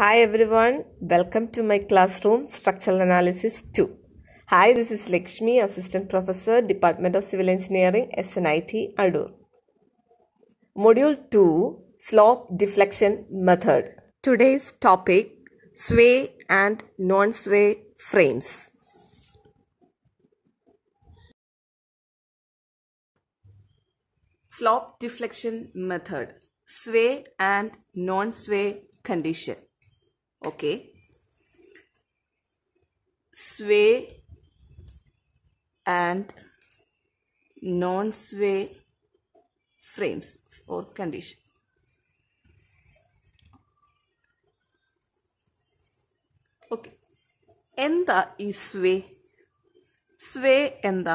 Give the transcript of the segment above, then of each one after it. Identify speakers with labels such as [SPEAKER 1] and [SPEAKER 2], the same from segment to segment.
[SPEAKER 1] Hi everyone, welcome to my classroom Structural Analysis 2. Hi, this is Lakshmi, Assistant Professor, Department of Civil Engineering, SNIT, Adur. Module 2 Slope Deflection Method. Today's topic Sway and Non Sway Frames. Slope Deflection Method Sway and Non Sway Condition okay sway and non sway frames or condition okay എന്താ ഈ സ്വേ sway എന്താ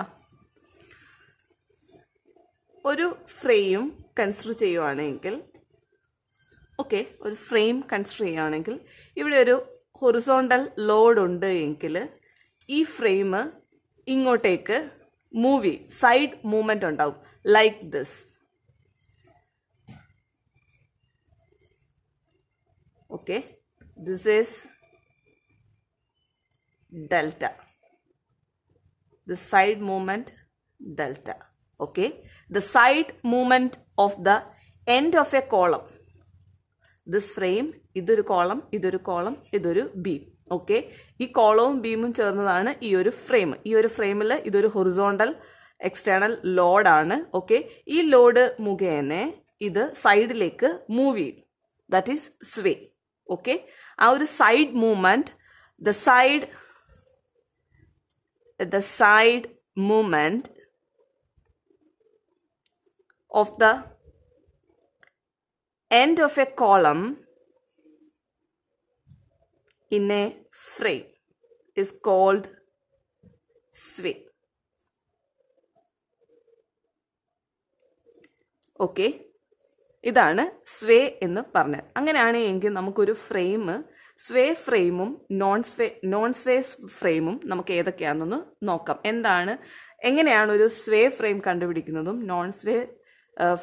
[SPEAKER 1] ഒരു frame consider ചെയ്യുവാണെങ്കിൽ okay ഒരു frame consider ചെയ്യുകയാണെങ്കിൽ ഇവിടെ ഒരു horizontal load ഉണ്ട് എങ്കിൽ ഈ ഫ്രെയിം ഇങ്ങോട്ടേക്ക് മൂവി സൈഡ് മൂവ്മെന്റ് ഉണ്ടാവും like this okay this is delta the side movement delta okay the side movement of the end of a column this frame ഇതൊരു കോളം ഇതൊരു കോളം ഇതൊരു ബീം ഓക്കെ ഈ കോളവും ബീമും ചേർന്നതാണ് ഈ ഒരു ഫ്രെയിം ഈ ഒരു ഫ്രെയിമിൽ ഇതൊരു ഹൊറിസോണ്ടൽ എക്സ്റ്റേണൽ ലോഡാണ് ഓക്കെ ഈ ലോഡ് മുഖേന ഇത് സൈഡിലേക്ക് മൂവ് ചെയ്യും ദാറ്റ് ഈസ് സ്വേ ഓക്കെ ആ ഒരു side movement the side the side movement of the end of a column in a frame is called sway. Okay ഇതാണ് സ്വേ എന്ന് പറഞ്ഞത് അങ്ങനെയാണ് എങ്കിൽ നമുക്കൊരു ഫ്രെയിം സ്വേ ഫ്രെയിമും നോൺ സ്വേ നോൺ സ്വേ ഫ്രെയിമും നമുക്ക് ഏതൊക്കെയാണെന്നൊന്ന് നോക്കാം എന്താണ് എങ്ങനെയാണ് ഒരു സ്വേ ഫ്രെയിം കണ്ടുപിടിക്കുന്നതും നോൺ സ്വേ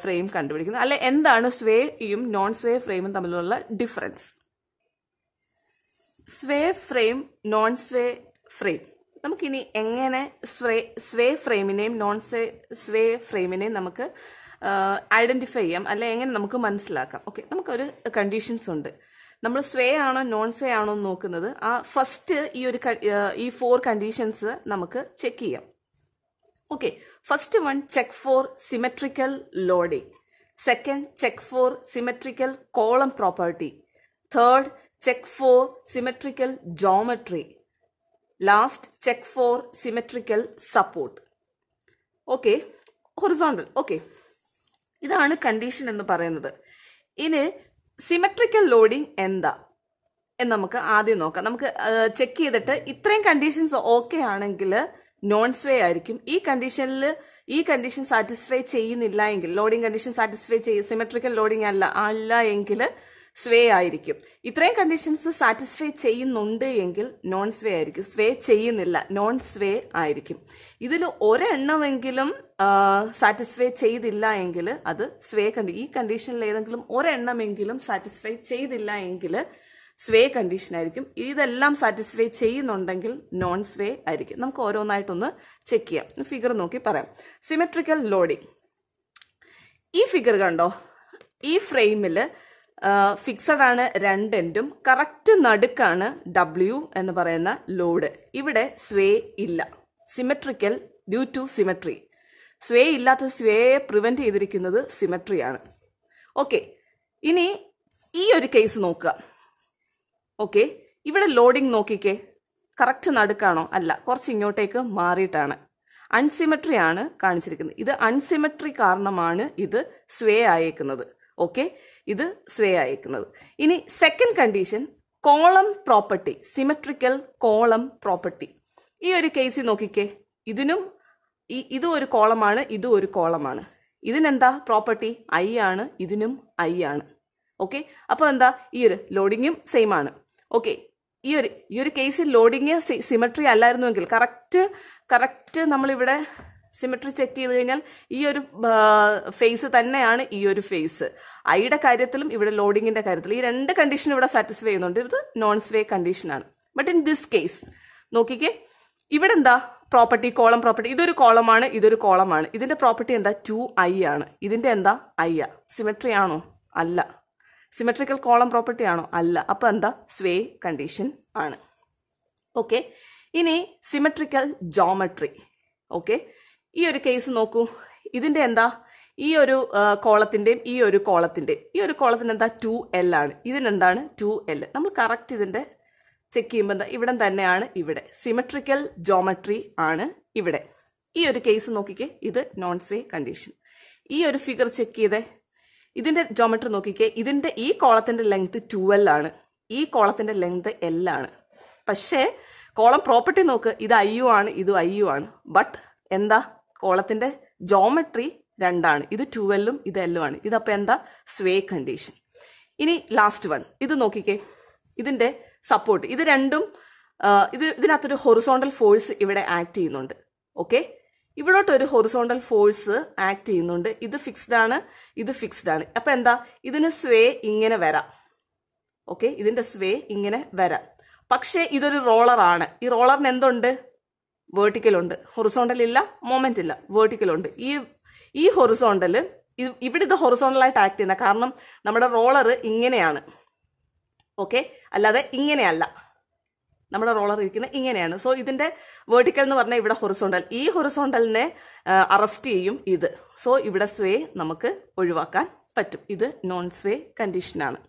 [SPEAKER 1] ഫ്രെയിം കണ്ടുപിടിക്കുന്നത് അല്ലെ എന്താണ് സ്വേയും നോൺ സ്വേ ഫ്രെയിമും തമ്മിലുള്ള difference sway frame non sway frame നമുക്കിനി എങ്ങനെ സ്വേ സ്വേ ഫ്രെയിമിനെയും നോൺ സ്വേ സ്വേ ഫ്രെയിമിനെയും നമുക്ക് ഐഡന്റിഫൈ ചെയ്യാം അല്ലെ എങ്ങനെ നമുക്ക് മനസ്സിലാക്കാം ഓക്കെ നമുക്കൊരു കണ്ടീഷൻസ് ഉണ്ട് നമ്മൾ സ്വേ ആണോ നോൺ സ്വേ ആണോ നോക്കുന്നത് ആ ഫസ്റ്റ് ഈ ഒരു ഈ ഫോർ കണ്ടീഷൻസ് നമുക്ക് ചെക്ക് ചെയ്യാം okay first one check for symmetrical loading second check for symmetrical column property third check for symmetrical geometry last check for symmetrical support okay horizontal okay ഇതാണ് condition എന്ന് പറയുന്നത് ഇനി symmetrical loading എന്താ എന്ന് നമുക്ക് ആദ്യം നോക്കാം നമുക്ക് ചെക്ക് ചെയ്തിട്ട് ഇത്രയും കണ്ടീഷൻസ് ഓക്കെ ആണെങ്കിൽ നോൺ സ്വേ ആയിരിക്കും ഈ കണ്ടീഷനിൽ ഈ കണ്ടീഷൻ സാറ്റിസ്ഫൈ ചെയ്യുന്നില്ല എങ്കിൽ ലോഡിംഗ് കണ്ടീഷൻ സാറ്റിസ്ഫൈ ചെയ്യും സിമെട്രിക്കൽ ലോഡിംഗ് അല്ല അല്ല എങ്കിൽ സ്വേ ആയിരിക്കും ഇത്രയും കണ്ടീഷൻസ് സാറ്റിസ്ഫൈ ചെയ്യുന്നുണ്ട് എങ്കിൽ നോൺ സ്വേ ആയിരിക്കും സ്വേ ചെയ്യുന്നില്ല നോൺ സ്വേ ആയിരിക്കും ഇതിൽ ഒരെണ്ണമെങ്കിലും സാറ്റിസ്ഫൈ ചെയ്തില്ല എങ്കിൽ അത് സ്വേ കണ്ടി ഈ കണ്ടീഷനിൽ ഏതെങ്കിലും ഒരെണ്ണമെങ്കിലും സാറ്റിസ്ഫൈ ചെയ്തില്ല എങ്കിൽ സ്വേ കണ്ടീഷൻ ആയിരിക്കും ഇതെല്ലാം സാറ്റിസ്ഫൈ ചെയ്യുന്നുണ്ടെങ്കിൽ നോൺ സ്വേ ആയിരിക്കും നമുക്ക് ഓരോന്നായിട്ടൊന്ന് ചെക്ക് ചെയ്യാം ഫിഗർ നോക്കി പറയാം സിമെട്രിക്കൽ ലോഡിംഗ് ഈ ഫിഗർ കണ്ടോ ഈ ഫ്രെയിമിൽ ഫിക്സഡ് ആണ് രണ്ട് എൻഡും കറക്റ്റ് നടുക്കാണ് ഡബ്ല്യു എന്ന് പറയുന്ന ലോഡ് ഇവിടെ സ്വേ ഇല്ല symmetrical due to symmetry sway ഇല്ലാത്ത സ്വേയെ പ്രിവെന്റ് ചെയ്തിരിക്കുന്നത് സിമെട്രിയാണ് ഓക്കെ ഇനി ഈ ഒരു കേസ് നോക്കുക ഓക്കെ ഇവിടെ ലോഡിംഗ് നോക്കിക്കേ കറക്റ്റ് നടുക്കാണോ അല്ല കുറച്ച് ഇങ്ങോട്ടേക്ക് മാറിയിട്ടാണ് അൺസിമെട്രി ആണ് കാണിച്ചിരിക്കുന്നത് ഇത് അൺസിമെട്രി കാരണമാണ് ഇത് സ്വേ ആയേക്കുന്നത് ഓക്കെ ഇത് സ്വേ ആയേക്കുന്നത് ഇനി second condition column property symmetrical column property ഈ ഒരു കേസിൽ നോക്കിക്കേ ഇതിനും ഇതും ഒരു കോളമാണ് ഇതും ഒരു കോളമാണ് ഇതിനെന്താ പ്രോപ്പർട്ടി ഐ ആണ് ഇതിനും ഐ ആണ് ഓക്കെ അപ്പോൾ എന്താ ഈ ഒരു ലോഡിങ്ങും സെയിം ആണ് ഓക്കെ ഈ ഒരു ഈ ഒരു കേസിൽ ലോഡിങ് സിമെട്രി അല്ലായിരുന്നുവെങ്കിൽ കറക്റ്റ് കറക്റ്റ് നമ്മളിവിടെ സിമെട്രി ചെക്ക് ചെയ്ത് കഴിഞ്ഞാൽ ഈ ഒരു ഫേസ് തന്നെയാണ് ഈ ഒരു ഫേസ് ഐയുടെ കാര്യത്തിലും ഇവിടെ ലോഡിങ്ങിന്റെ കാര്യത്തിലും ഈ രണ്ട് കണ്ടീഷൻ ഇവിടെ സാറ്റിസ്ഫൈ ചെയ്യുന്നുണ്ട് ഇത് നോൺ സ്വേ കണ്ടീഷനാണ് ബട്ട് ഇൻ ദിസ് കേസ് നോക്കിക്കേ ഇവിടെ എന്താ പ്രോപ്പർട്ടി കോളം പ്രോപ്പർട്ടി ഇതൊരു കോളമാണ് ഇതൊരു കോളമാണ് ഇതിന്റെ പ്രോപ്പർട്ടി എന്താ ടു ഐ ആണ് ഇതിന്റെ എന്താ ഐ ആ സിമെട്രി ആണോ അല്ല സിമെട്രിക്കൽ കോളം പ്രോപ്പർട്ടി ആണോ അല്ല അപ്പോൾ എന്താ സ്വേ കണ്ടീഷൻ ആണ് ഓക്കെ ഇനി സിമെട്രിക്കൽ ജോമെട്രി ഓക്കെ ഈ ഒരു കേസ് നോക്കൂ ഇതിന്റെ എന്താ ഈ ഒരു കോളത്തിന്റെയും ഈ ഒരു കോളത്തിന്റെ ഈ ഒരു കോളത്തിന് എന്താ ടു എൽ ആണ് ഇതിനെന്താണ് ടു എൽ നമ്മൾ കറക്റ്റ് ഇതിന്റെ ചെക്ക് ചെയ്യുമ്പോൾ എന്താ ഇവിടെ തന്നെയാണ് ഇവിടെ സിമെട്രിക്കൽ ജോമെട്രി ആണ് ഇവിടെ ഈ ഒരു കേസ് നോക്കിക്കേ ഇത് നോൺ സ്വേ കണ്ടീഷൻ ഈ ഒരു ഫിഗർ ചെക്ക് ചെയ്തേ ഇതിന്റെ ജോമെട്രി നോക്കിക്കേ ഇതിന്റെ ഈ കോളത്തിന്റെ ലെങ്ത് എൽ ആണ് ഈ കോളത്തിന്റെ ലെങ്ത് എൽ ആണ് പക്ഷേ കോളം പ്രോപ്പർട്ടി നോക്ക് ഇത് ഐ യു ആണ് ഇത് ഐ യു ആണ് ബട്ട് എന്താ കോളത്തിന്റെ ജോമെട്രി രണ്ടാണ് ഇത് ട്വൽവും ഇത് എല്ലും ആണ് ഇതപ്പോൾ എന്താ സ്വേ കണ്ടീഷൻ ഇനി ലാസ്റ്റ് വൺ ഇത് നോക്കിക്കേ ഇതിന്റെ സപ്പോർട്ട് ഇത് രണ്ടും ഇത് ഇതിനകത്തൊരു ഹൊറിസോണ്ടൽ ഫോഴ്സ് ഇവിടെ ആക്ട് ചെയ്യുന്നുണ്ട് ഓക്കെ ഇവിടോട്ട് ഒരു ഹൊറിസോണ്ടൽ ഫോഴ്സ് ആക്ട് ചെയ്യുന്നുണ്ട് ഇത് ഫിക്സ്ഡ് ആണ് ഇത് ഫിക്സ്ഡ് ആണ് അപ്പൊ എന്താ ഇതിന് സ്വേ ഇങ്ങനെ വരാം ഓക്കെ ഇതിന്റെ സ്വേ ഇങ്ങനെ വരാം പക്ഷേ ഇതൊരു റോളറാണ് ഈ റോളറിന് എന്തുണ്ട് ഉണ്ട് ഹൊറിസോണ്ടൽ ഇല്ല മൊമെന്റ് ഇല്ല ഉണ്ട് ഈ ഈ ഹൊറിസോണ്ടൽ ഇവിടെ ഇത് ആയിട്ട് ആക്ട് ചെയ്യുന്ന കാരണം നമ്മുടെ റോളർ ഇങ്ങനെയാണ് ഓക്കെ അല്ലാതെ ഇങ്ങനെയല്ല നമ്മുടെ റോളർ ഇരിക്കുന്നത് ഇങ്ങനെയാണ് സോ ഇതിന്റെ വേർട്ടിക്കൽ എന്ന് പറഞ്ഞാൽ ഇവിടെ ഹൊറിസോണ്ടൽ ഈ ഹൊറിസോണ്ടലിനെ അറസ്റ്റ് ചെയ്യും ഇത് സോ ഇവിടെ സ്വേ നമുക്ക് ഒഴിവാക്കാൻ പറ്റും ഇത് നോൺ സ്വേ കണ്ടീഷനാണ്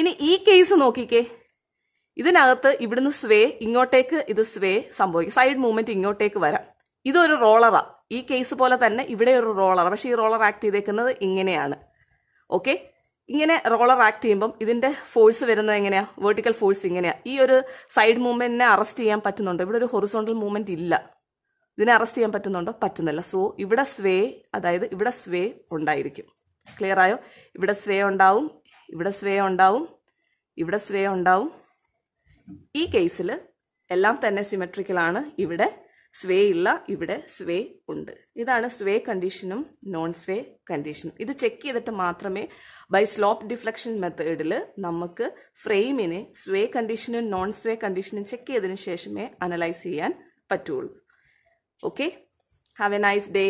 [SPEAKER 1] ഇനി ഈ കേസ് നോക്കിക്കേ ഇതിനകത്ത് ഇവിടുന്ന് സ്വേ ഇങ്ങോട്ടേക്ക് ഇത് സ്വേ സംഭവിക്കും സൈഡ് മൂവ്മെന്റ് ഇങ്ങോട്ടേക്ക് വരാം ഇതൊരു റോളറാണ് ഈ കേസ് പോലെ തന്നെ ഇവിടെ ഒരു റോളർ പക്ഷേ ഈ റോളർ ആക്ട് ചെയ്തേക്കുന്നത് ഇങ്ങനെയാണ് ഓക്കെ ഇങ്ങനെ റോളർ ആക്ട് ചെയ്യുമ്പം ഇതിന്റെ ഫോഴ്സ് വരുന്നത് എങ്ങനെയാ വേർട്ടിക്കൽ ഫോഴ്സ് ഇങ്ങനെയാ ഈ ഒരു സൈഡ് മൂവ്മെന്റിനെ അറസ്റ്റ് ചെയ്യാൻ പറ്റുന്നുണ്ടോ ഇവിടെ ഒരു ഹൊറിസോണ്ടൽ മൂവ്മെന്റ് ഇല്ല ഇതിനെ അറസ്റ്റ് ചെയ്യാൻ പറ്റുന്നുണ്ടോ പറ്റുന്നില്ല സോ ഇവിടെ സ്വേ അതായത് ഇവിടെ സ്വേ ഉണ്ടായിരിക്കും ക്ലിയർ ആയോ ഇവിടെ സ്വേ ഉണ്ടാവും ഇവിടെ സ്വേ ഉണ്ടാവും ഇവിടെ സ്വേ ഉണ്ടാവും ഈ കേസിൽ എല്ലാം തന്നെ സിമെട്രിക്കലാണ് ഇവിടെ സ്വേ ഇല്ല ഇവിടെ സ്വേ ഉണ്ട് ഇതാണ് സ്വേ കണ്ടീഷനും നോൺ സ്വേ കണ്ടീഷനും ഇത് ചെക്ക് ചെയ്തിട്ട് മാത്രമേ ബൈ സ്ലോപ്പ് ഡിഫ്ലക്ഷൻ മെത്തേഡിൽ നമുക്ക് ഫ്രെയിമിനെ സ്വേ കണ്ടീഷനും നോൺ സ്വേ കണ്ടീഷനും ചെക്ക് ചെയ്തതിനു ശേഷമേ അനലൈസ് ചെയ്യാൻ പറ്റുള്ളൂ okay have a nice day